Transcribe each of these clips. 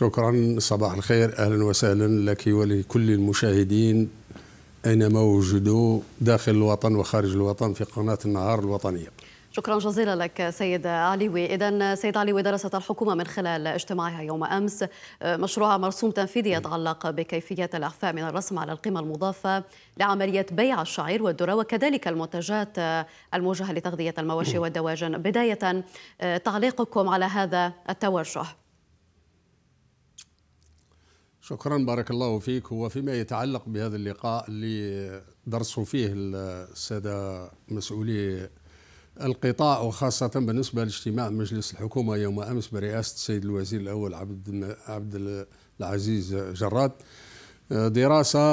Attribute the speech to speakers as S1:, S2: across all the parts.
S1: شكرا صباح الخير اهلا وسهلا لك ولكل المشاهدين اينما وجدوا داخل الوطن وخارج الوطن في قناه النهار الوطنيه
S2: شكرا جزيلا لك سيد عليوي اذا سيد عليوي درست الحكومه من خلال اجتماعها يوم امس مشروع مرسوم تنفيذي يتعلق بكيفيه الاعفاء من الرسم على القيمه المضافه لعمليه بيع الشعير والذره وكذلك المنتجات الموجهه لتغذيه المواشي والدواجن بدايه تعليقكم على هذا التوجه
S1: شكرا بارك الله فيك وفيما يتعلق بهذا اللقاء اللي درسوا فيه السادة مسؤولي القطاع وخاصة بالنسبة لاجتماع مجلس الحكومة يوم أمس برئاسة السيد الوزير الأول عبد عبد العزيز جراد دراسة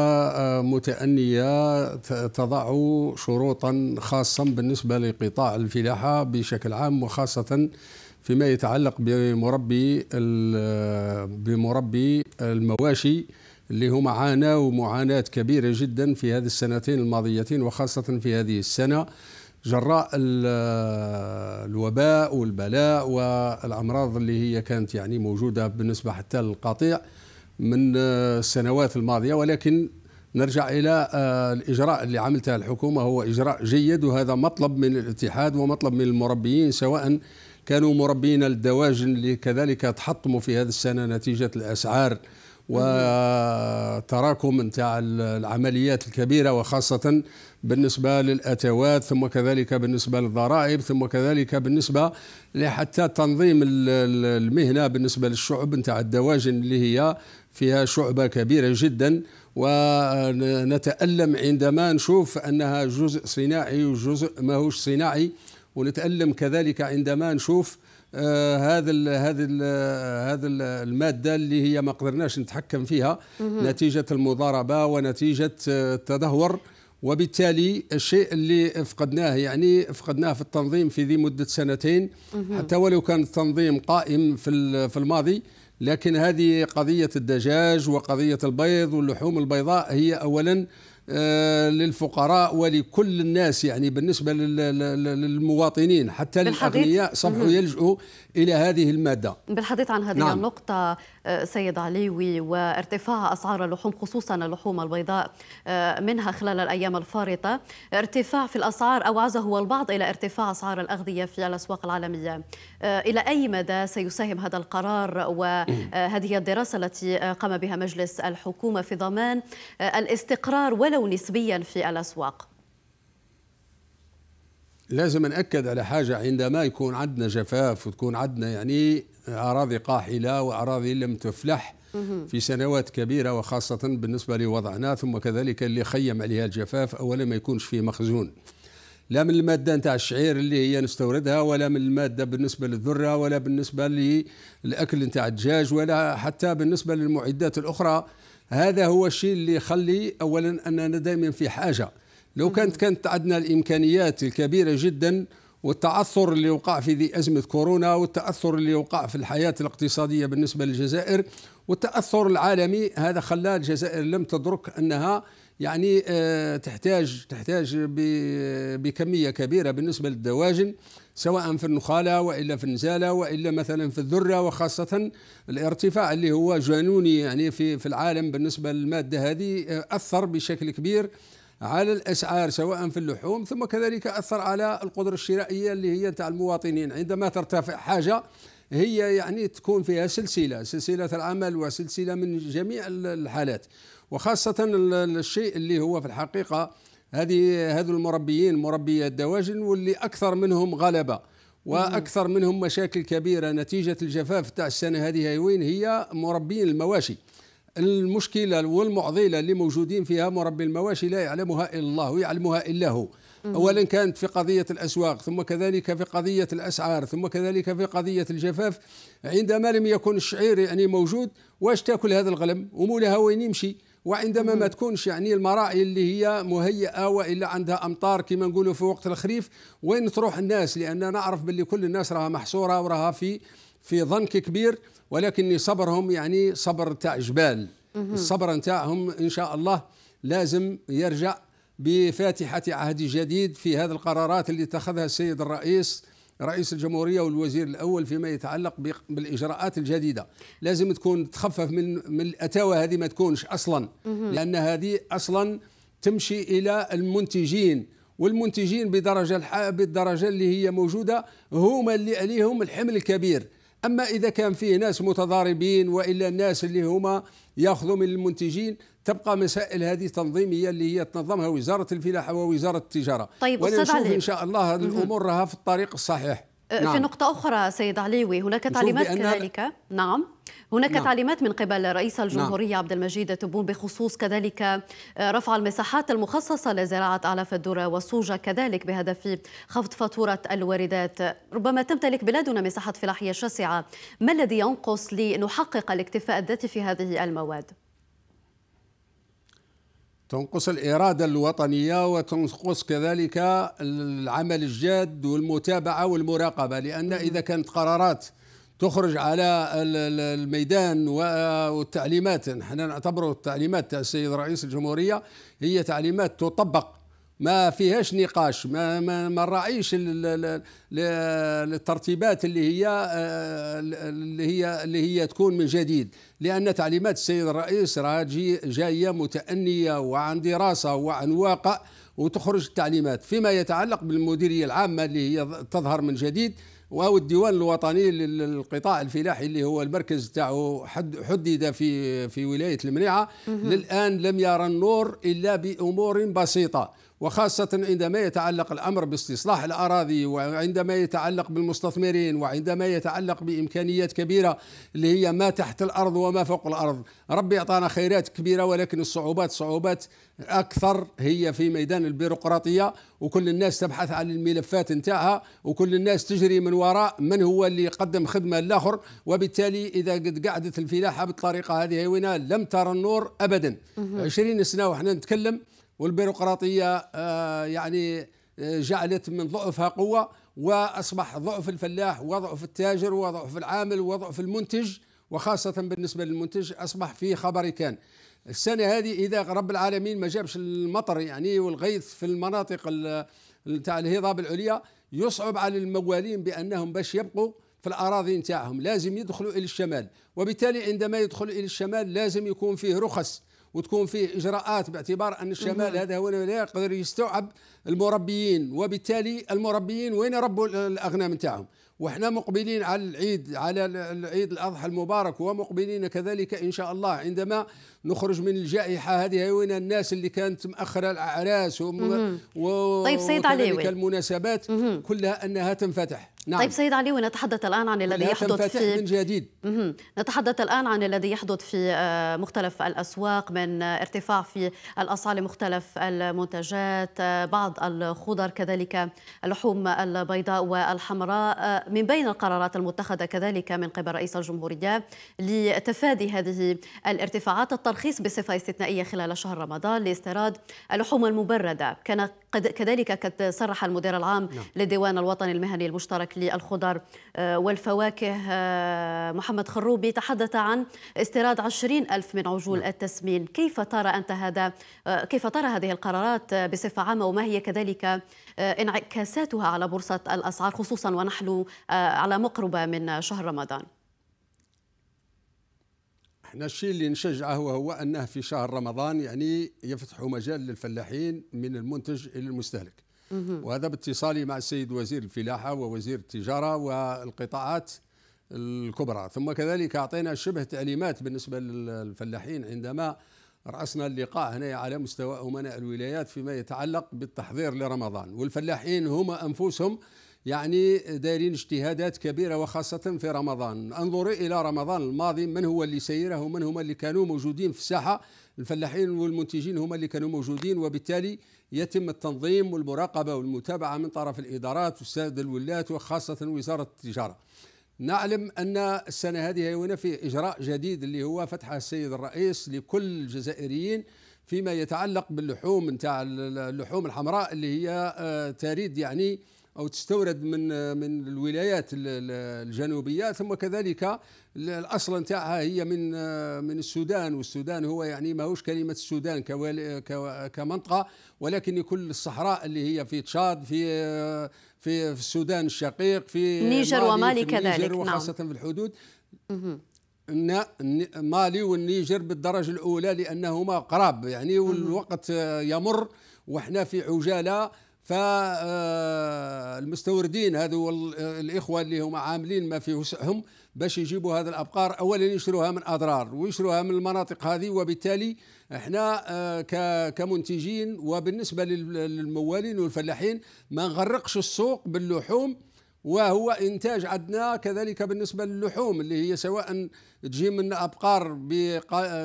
S1: متأنية تضع شروطا خاصة بالنسبة لقطاع الفلاحة بشكل عام وخاصة فيما يتعلق بمربي بمربي المواشي اللي هما عانوا معاناة كبيرة جدا في هذه السنتين الماضيتين وخاصة في هذه السنة جراء الوباء والبلاء والأمراض اللي هي كانت يعني موجودة بالنسبة حتى للقطيع من السنوات الماضية ولكن نرجع إلى آه، الإجراء اللي عملته الحكومة هو إجراء جيد وهذا مطلب من الاتحاد ومطلب من المربيين سواء كانوا مربين الدواجن اللي كذلك تحطموا في هذه السنه نتيجه الاسعار وتراكم نتاع العمليات الكبيره وخاصه بالنسبه للاتوات ثم كذلك بالنسبه للضرائب ثم كذلك بالنسبه لحتى تنظيم المهنه بالنسبه للشعب نتاع الدواجن اللي هي فيها شعبه كبيره جدا ونتالم عندما نشوف انها جزء صناعي وجزء ماهوش صناعي ونتألم كذلك عندما نشوف آه، هذا هذا هذا الماده اللي هي ما قدرناش نتحكم فيها مم. نتيجه المضاربه ونتيجه التدهور وبالتالي الشيء اللي فقدناه يعني فقدناه في التنظيم في ذي مده سنتين مم. حتى ولو كان التنظيم قائم في في الماضي لكن هذه قضيه الدجاج وقضيه البيض واللحوم البيضاء هي اولا آه، للفقراء ولكل الناس يعني بالنسبة للمواطنين حتى للأغنياء صبحوا يلجؤوا إلى هذه المادة
S2: بالحديث عن هذه نعم. النقطة آه، سيد عليوي وارتفاع أسعار اللحوم خصوصا اللحوم البيضاء آه، منها خلال الأيام الفارطة ارتفاع في الأسعار أوعزه هو البعض إلى ارتفاع أسعار الأغذية في الأسواق العالمية إلى أي مدى سيساهم هذا القرار وهذه الدراسة التي قام بها مجلس الحكومة في ضمان الاستقرار ولو ولو نسبيا في الأسواق
S1: لازم نأكد على حاجة عندما يكون عندنا جفاف وتكون عندنا يعني أراضي قاحلة وأراضي لم تفلح في سنوات كبيرة وخاصة بالنسبة لوضعنا ثم كذلك اللي خيم عليها الجفاف أولا ما يكونش فيه مخزون لا من المادة نتاع الشعير اللي هي نستوردها ولا من المادة بالنسبة للذرة ولا بالنسبة للأكل نتاع الدجاج ولا حتى بالنسبة للمعدات الأخرى هذا هو الشيء اللي يخلي اولا اننا دائما في حاجه لو كانت كانت عندنا الامكانيات الكبيره جدا والتعثر اللي وقع في ذي ازمه كورونا والتاثر اللي وقع في الحياه الاقتصاديه بالنسبه للجزائر والتاثر العالمي هذا خلى الجزائر لم تدرك انها يعني آه، تحتاج تحتاج بكميه كبيره بالنسبه للدواجن سواء في النخاله والا في النزاله والا مثلا في الذره وخاصه الارتفاع اللي هو جنوني يعني في في العالم بالنسبه للماده هذه آه، اثر بشكل كبير على الاسعار سواء في اللحوم ثم كذلك اثر على القدره الشرائيه اللي هي تاع المواطنين عندما ترتفع حاجه هي يعني تكون فيها سلسله سلسله العمل وسلسله من جميع الحالات وخاصة الشيء اللي هو في الحقيقة هذه هذو المربيين مربي الدواجن واللي أكثر منهم غلبة وأكثر منهم مشاكل كبيرة نتيجة الجفاف تاع السنة هذه وين هي مربيين المواشي المشكلة والمعضلة اللي موجودين فيها مربي المواشي لا يعلمها إلا الله ويعلمها إلا هو أولا كانت في قضية الأسواق ثم كذلك في قضية الأسعار ثم كذلك في قضية الجفاف عندما لم يكن الشعير يعني موجود واش تاكل هذا الغلم ومولها وين يمشي وعندما ما تكونش يعني المراعي اللي هي مهيئه والا عندها امطار كما نقولوا في وقت الخريف وين تروح الناس لان نعرف باللي كل الناس راها محصوره وراها في في ضنك كبير ولكن صبرهم يعني صبر تاع جبال الصبر نتاعهم ان شاء الله لازم يرجع بفاتحه عهد جديد في هذه القرارات اللي اتخذها السيد الرئيس رئيس الجمهوريه والوزير الاول فيما يتعلق بالاجراءات الجديده لازم تكون تخفف من من الاتاوه هذه ما تكونش اصلا لان هذه اصلا تمشي الى المنتجين والمنتجين بدرجه الح... بالدرجه اللي هي موجوده هما اللي عليهم الحمل الكبير اما اذا كان فيه ناس متضاربين والا الناس اللي هما ياخذوا من المنتجين تبقى مسائل هذه تنظيميه اللي هي تنظمها وزاره الفلاحه ووزاره التجاره طيب ونشوف ان شاء الله هذه الامور راها في الطريق الصحيح أه، في نعم.
S2: نقطة أخرى سيد عليوي هناك تعليمات كذلك نعم هناك نعم. تعليمات من قبل رئيس نعم. الجمهورية نعم. عبد المجيد تبون بخصوص كذلك آه، رفع المساحات المخصصة لزراعة أعلاف الذرة والصوجة كذلك بهدف خفض فاتورة الواردات ربما تمتلك بلادنا مساحات فلاحية شاسعة ما الذي ينقص لنحقق الاكتفاء الذاتي في هذه المواد؟
S1: تنقص الإرادة الوطنية وتنقص كذلك العمل الجاد والمتابعة والمراقبة لأن إذا كانت قرارات تخرج على الميدان والتعليمات نحن نعتبره التعليمات تاع السيد رئيس الجمهوريه هي تعليمات تطبق ما فيهاش نقاش ما ما, ما نراعيش الترتيبات اللي هي آه، اللي هي اللي هي تكون من جديد لان تعليمات السيد الرئيس راجي جايه متانيه وعن دراسه وعن واقع وتخرج التعليمات فيما يتعلق بالمديريه العامه اللي هي تظهر من جديد او الديوان الوطني للقطاع الفلاحي اللي هو المركز تاعه حدد في في ولايه المنيعه للان لم يرى النور الا بامور بسيطه وخاصة عندما يتعلق الأمر باستصلاح الأراضي وعندما يتعلق بالمستثمرين وعندما يتعلق بإمكانيات كبيرة اللي هي ما تحت الأرض وما فوق الأرض ربي أعطانا خيرات كبيرة ولكن الصعوبات صعوبات أكثر هي في ميدان البيروقراطية وكل الناس تبحث عن الملفات نتاعها وكل الناس تجري من وراء من هو اللي يقدم خدمة للآخر وبالتالي إذا قد قعدت الفلاحة بالطريقة هذه هنا لم ترى النور أبدا 20 سنة وحنا نتكلم والبيروقراطية آه، يعني آه، جعلت من ضعفها قوة وأصبح ضعف الفلاح وضعف التاجر وضعف العامل وضعف المنتج وخاصة بالنسبة للمنتج أصبح في خبر كان السنة هذه إذا رب العالمين ما جابش المطر يعني والغيث في المناطق نتاع الهضاب العليا يصعب على الموالين بأنهم باش يبقوا في الأراضي نتاعهم لازم يدخلوا إلى الشمال وبالتالي عندما يدخل إلى الشمال لازم يكون فيه رخص وتكون فيه اجراءات باعتبار ان الشمال هذا هو اللي يقدر يستوعب المربيين وبالتالي المربيين وين يربوا الاغنام نتاعهم وحنا مقبلين على العيد على العيد الاضحى المبارك ومقبلين كذلك ان شاء الله عندما نخرج من الجائحه هذه وين الناس اللي كانت مأخره الاعراس وم... و... طيب سيد علي المناسبات مم. كلها
S2: انها تنفتح نعم. طيب سيد علي ونتحدث الآن عن الذي يحدث في من جديد مم. نتحدث الآن عن الذي يحدث في آه، مختلف الأسواق من ارتفاع في الأسعار لمختلف المنتجات آه، بعض الخضر كذلك اللحوم البيضاء والحمراء آه، من بين القرارات المتخذة كذلك من قبل رئيس الجمهورية لتفادي هذه الارتفاعات الترخيص بصفة استثنائية خلال شهر رمضان لاستيراد اللحوم المبردة كان كذلك قد صرح المدير العام نعم. للديوان الوطني المهني المشترك للخضر آه، والفواكه آه، محمد خروبي تحدث عن استيراد 20 ألف من عجول نعم. التسمين كيف ترى أنت هذا آه، كيف ترى هذه القرارات بصفة عامة وما هي كذلك انعكاساتها على بورصة الأسعار خصوصا ونحن آه، على مقربة من شهر رمضان
S1: احنا الشيء اللي نشجعه هو انه في شهر رمضان يعني يفتحوا مجال للفلاحين من المنتج الى المستهلك وهذا باتصالي مع السيد وزير الفلاحه ووزير التجاره والقطاعات الكبرى ثم كذلك اعطينا شبه تعليمات بالنسبه للفلاحين عندما رأسنا اللقاء هنا على مستوى أمناء الولايات فيما يتعلق بالتحضير لرمضان والفلاحين هم أنفسهم يعني دايرين اجتهادات كبيرة وخاصة في رمضان انظري إلى رمضان الماضي من هو اللي سيره ومن هما اللي كانوا موجودين في الساحة الفلاحين والمنتجين هما اللي كانوا موجودين وبالتالي يتم التنظيم والمراقبة والمتابعة من طرف الإدارات والسادة الولايات وخاصة وزارة التجارة نعلم أن السنة هذه هنا في إجراء جديد اللي هو فتح السيد الرئيس لكل الجزائريين فيما يتعلق باللحوم نتاع اللحوم الحمراء اللي هي آه، تريد يعني او تستورد من من الولايات الجنوبيه ثم كذلك الاصل نتاعها هي من من السودان والسودان هو يعني ماهوش كلمه السودان كمنطقه ولكن كل الصحراء اللي هي في تشاد في في السودان الشقيق في النيجر ومالي كذلك نعم. وخاصه نعم. في الحدود مالي والنيجر بالدرجه الاولى لانهما قراب يعني والوقت يمر واحنا في عجاله فالمستوردين آه، هذو آه، الاخوه اللي هم عاملين ما في وسعهم باش يجيبوا هذا الابقار اولا يشروها من اضرار ويشروها من المناطق هذه وبالتالي احنا آه، كمنتجين وبالنسبه للموالين والفلاحين ما نغرقش السوق باللحوم وهو انتاج عندنا كذلك بالنسبه للحوم اللي هي سواء تجي من ابقار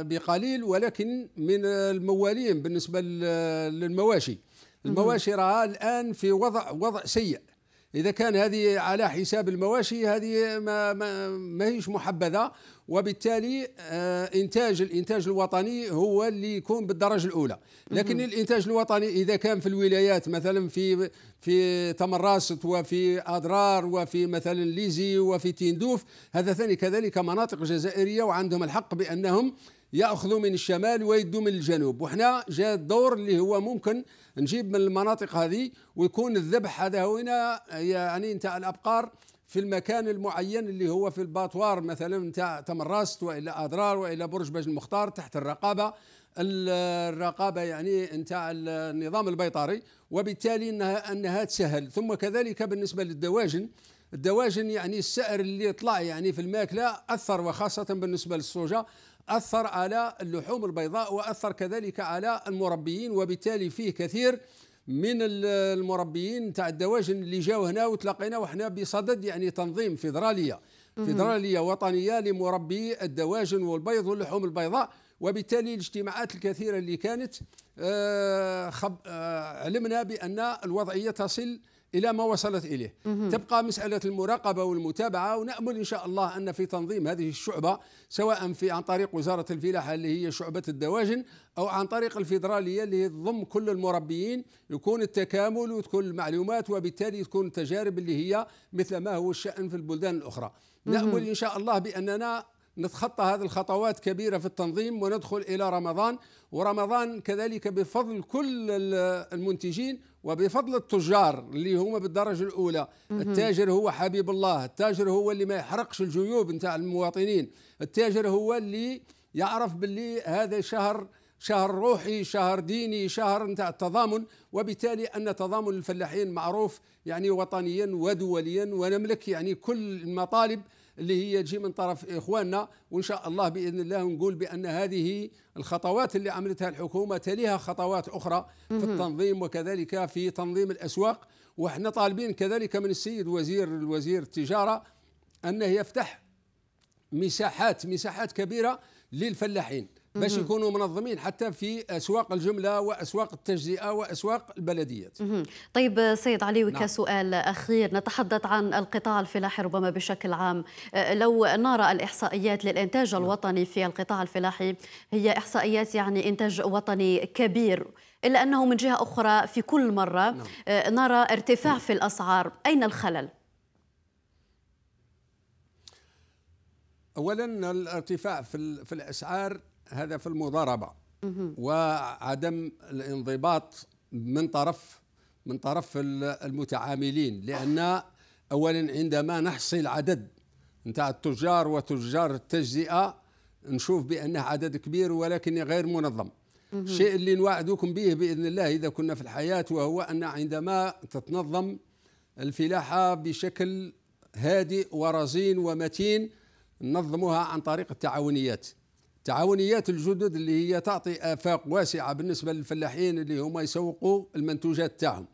S1: بقليل ولكن من الموالين بالنسبه للمواشي المواشي الان في وضع وضع سيء اذا كان هذه على حساب المواشي هذه ما ما, ما هيش محبذه وبالتالي آه، انتاج الانتاج الوطني هو اللي يكون بالدرجه الاولى لكن الانتاج الوطني اذا كان في الولايات مثلا في في تمراست وفي اضرار وفي مثلا ليزي وفي تندوف هذا ثاني كذلك مناطق جزائريه وعندهم الحق بانهم ياخذوا من الشمال ويدوا من الجنوب وحنا جاء الدور اللي هو ممكن نجيب من المناطق هذه ويكون الذبح هذا هنا يعني نتاع الابقار في المكان المعين اللي هو في الباطوار مثلا نتاع تمراست والى اضرار والى برج باج المختار تحت الرقابه الرقابه يعني نتاع النظام البيطري وبالتالي انها انها تسهل ثم كذلك بالنسبه للدواجن الدواجن يعني السعر اللي طلع يعني في الماكله اثر وخاصه بالنسبه للصوجه أثر على اللحوم البيضاء وأثر كذلك على المربيين وبالتالي فيه كثير من المربيين تاع الدواجن اللي جاو هنا وتلاقينا وحنا بصدد يعني تنظيم فيدراليه فيدراليه وطنيه لمربي الدواجن والبيض واللحوم البيضاء وبالتالي الاجتماعات الكثيره اللي كانت آه، آه، علمنا بان الوضعيه تصل إلى ما وصلت إليه تبقى مسألة المراقبة والمتابعة ونأمل إن شاء الله أن في تنظيم هذه الشعبة سواء في عن طريق وزارة الفلاحة اللي هي شعبة الدواجن أو عن طريق الفيدرالية اللي تضم كل المربيين يكون التكامل وتكون المعلومات وبالتالي تكون التجارب اللي هي مثل ما هو الشأن في البلدان الأخرى نأمل إن شاء الله بأننا نتخطى هذه الخطوات كبيرة في التنظيم وندخل إلى رمضان ورمضان كذلك بفضل كل المنتجين وبفضل التجار اللي هما بالدرجة الأولى التاجر هو حبيب الله التاجر هو اللي ما يحرقش الجيوب نتاع المواطنين التاجر هو اللي يعرف باللي هذا شهر شهر روحي شهر ديني شهر نتاع التضامن وبالتالي ان تضامن الفلاحين معروف يعني وطنيا ودوليا ونملك يعني كل المطالب اللي هي تجي من طرف اخواننا وان شاء الله باذن الله نقول بان هذه الخطوات اللي عملتها الحكومه تليها خطوات اخرى في التنظيم وكذلك في تنظيم الاسواق وحنا طالبين كذلك من السيد وزير الوزير التجاره انه يفتح مساحات مساحات كبيره للفلاحين باش يكونوا منظمين حتى في اسواق الجمله واسواق التجزئه واسواق البلديات.
S2: طيب سيد علي نعم. اخير نتحدث عن القطاع الفلاحي ربما بشكل عام أه، لو نرى الاحصائيات للانتاج نعم. الوطني في القطاع الفلاحي هي احصائيات يعني انتاج وطني كبير الا انه من جهه اخرى في كل مره نعم. أه، نرى ارتفاع في الاسعار، اين الخلل؟
S1: اولا الارتفاع في الاسعار هذا في المضاربه وعدم الانضباط من طرف من طرف المتعاملين لان اولا عندما نحصي العدد نتاع التجار وتجار التجزئه نشوف بانه عدد كبير ولكن غير منظم الشيء اللي نوعدكم به باذن الله اذا كنا في الحياه وهو ان عندما تتنظم الفلاحه بشكل هادئ ورزين ومتين ننظمها عن طريق التعاونيات تعاونيات الجدد اللي هي تعطي آفاق واسعة بالنسبة للفلاحين اللي هما يسوقوا المنتوجات تاعهم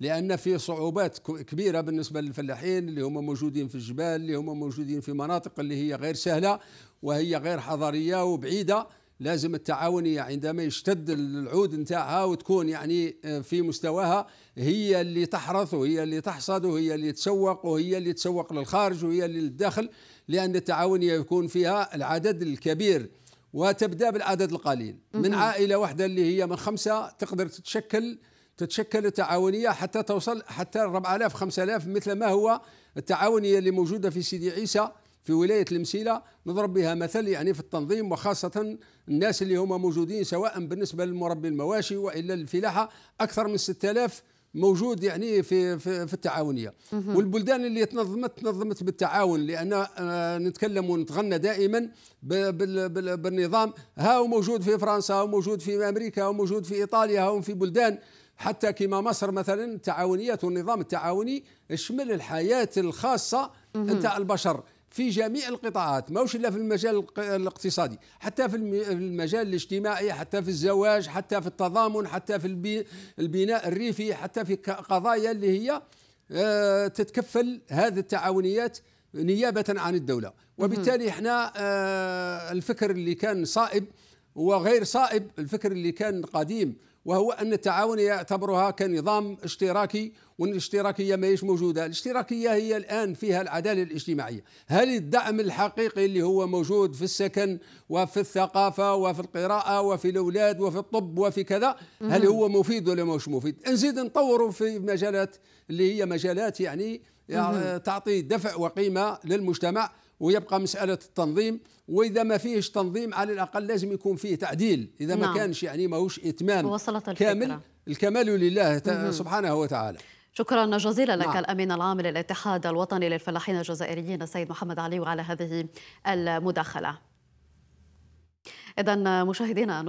S1: لأن في صعوبات كبيرة بالنسبة للفلاحين اللي هما موجودين في الجبال اللي هما موجودين في مناطق اللي هي غير سهلة وهي غير حضرية وبعيدة لازم التعاونية عندما يشتد العود نتاعها وتكون يعني آه، في مستواها هي اللي تحرث وهي اللي تحصد وهي اللي تسوق وهي اللي تسوق للخارج وهي اللي للداخل لأن التعاونية يكون فيها العدد الكبير وتبدا بالعدد القليل من عائله واحده اللي هي من خمسه تقدر تتشكل تتشكل تعاونيه حتى توصل حتى 4000 5000 مثل ما هو التعاونيه اللي موجوده في سيدي عيسى في ولايه المسيله نضرب بها مثل يعني في التنظيم وخاصه الناس اللي هم موجودين سواء بالنسبه لمربي المواشي والا الفلاحه اكثر من 6000 موجود يعني في في, في التعاونيه والبلدان اللي تنظمت تنظمت بالتعاون لان آه، نتكلم ونتغنى دائما بالنظام هاو موجود في فرنسا هاو موجود في امريكا هاو موجود في ايطاليا هاو في بلدان حتى كما مصر مثلا التعاونيات والنظام التعاوني يشمل الحياه الخاصه نتاع البشر في جميع القطاعات ماهوش الا في المجال الاقتصادي حتى في المجال الاجتماعي حتى في الزواج حتى في التضامن حتى في البناء الريفي حتى في قضايا اللي هي آه، تتكفل هذه التعاونيات نيابه عن الدوله وبالتالي احنا آه، الفكر اللي كان صائب وغير صائب الفكر اللي كان قديم وهو أن التعاون يعتبرها كنظام اشتراكي والاشتراكية ماهيش موجودة الاشتراكية هي الآن فيها العدالة الاجتماعية هل الدعم الحقيقي اللي هو موجود في السكن وفي الثقافة وفي القراءة وفي الأولاد وفي الطب وفي كذا هل هو مفيد ولا مش مفيد نزيد نطوره في مجالات اللي هي مجالات يعني, يعني تعطي دفع وقيمة للمجتمع ويبقى مسألة التنظيم وإذا ما فيهش تنظيم على الأقل لازم يكون فيه تعديل إذا نعم. ما كانش يعني ماهوش إتمام وصلت الفكرة. كامل الكمال لله سبحانه وتعالى
S2: شكرا جزيلا لك نعم. الامين العام للاتحاد الوطني للفلاحين الجزائريين السيد محمد علي وعلى هذه المداخله اذا مشاهدينا